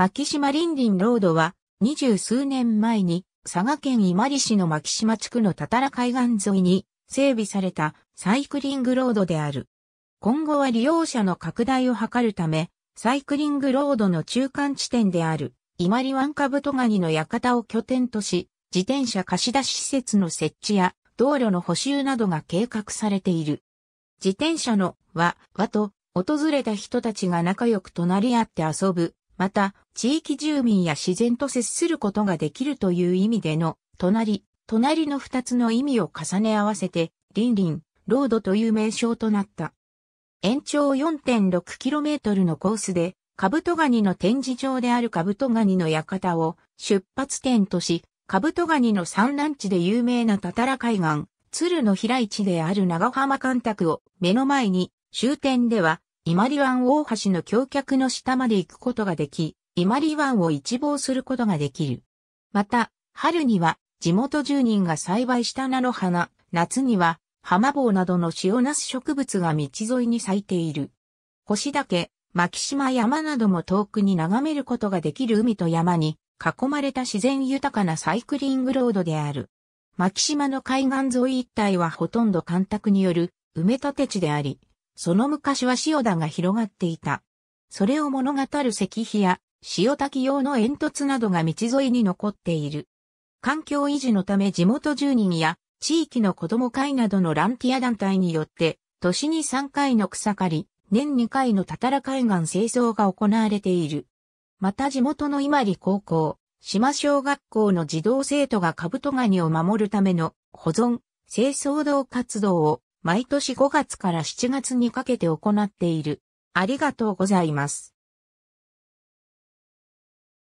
牧島林林ロードは、二十数年前に、佐賀県伊万里市の牧島地区のたたら海岸沿いに、整備されたサイクリングロードである。今後は利用者の拡大を図るため、サイクリングロードの中間地点である、伊万里湾株とガニの館を拠点とし、自転車貸し出し施設の設置や、道路の補修などが計画されている。自転車の和、和と、訪れた人たちが仲良く隣り合って遊ぶ、また、地域住民や自然と接することができるという意味での、隣、隣の二つの意味を重ね合わせて、リンリン、ロードという名称となった。延長 4.6km のコースで、カブトガニの展示場であるカブトガニの館を出発点とし、カブトガニの産卵地で有名なタタラ海岸、鶴の平市である長浜干拓を目の前に、終点では伊万里湾大橋の橋脚の下まで行くことができ、伊万里湾を一望することができる。また、春には地元住人が栽培した菜の花、夏には浜棒などの塩なす植物が道沿いに咲いている。腰岳、牧島山なども遠くに眺めることができる海と山に囲まれた自然豊かなサイクリングロードである。牧島の海岸沿い一帯はほとんど干拓による埋め立て地であり、その昔は塩田が広がっていた。それを物語る石碑や塩滝用の煙突などが道沿いに残っている。環境維持のため地元住人や地域の子供会などのランティア団体によって、年に3回の草刈り、年2回のたたら海岸清掃が行われている。また地元の今里高校、島小学校の児童生徒がカブトガニを守るための保存、清掃道活動を毎年5月から7月にかけて行っている。ありがとうございます。